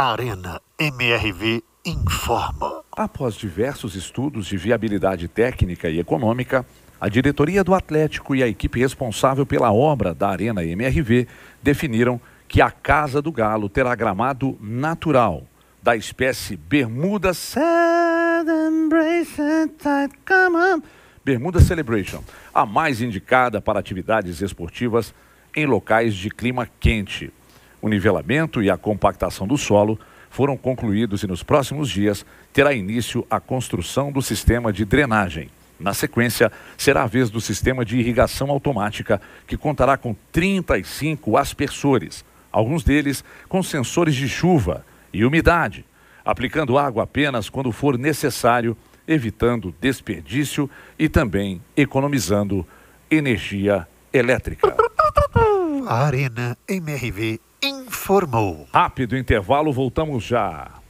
Arena MRV informa. Após diversos estudos de viabilidade técnica e econômica, a diretoria do Atlético e a equipe responsável pela obra da Arena MRV definiram que a Casa do Galo terá gramado natural, da espécie Bermuda Celebration. Bermuda Celebration, a mais indicada para atividades esportivas em locais de clima quente. O nivelamento e a compactação do solo foram concluídos e nos próximos dias terá início a construção do sistema de drenagem. Na sequência, será a vez do sistema de irrigação automática, que contará com 35 aspersores, alguns deles com sensores de chuva e umidade, aplicando água apenas quando for necessário, evitando desperdício e também economizando energia elétrica. A Arena MRV informou. Rápido intervalo, voltamos já.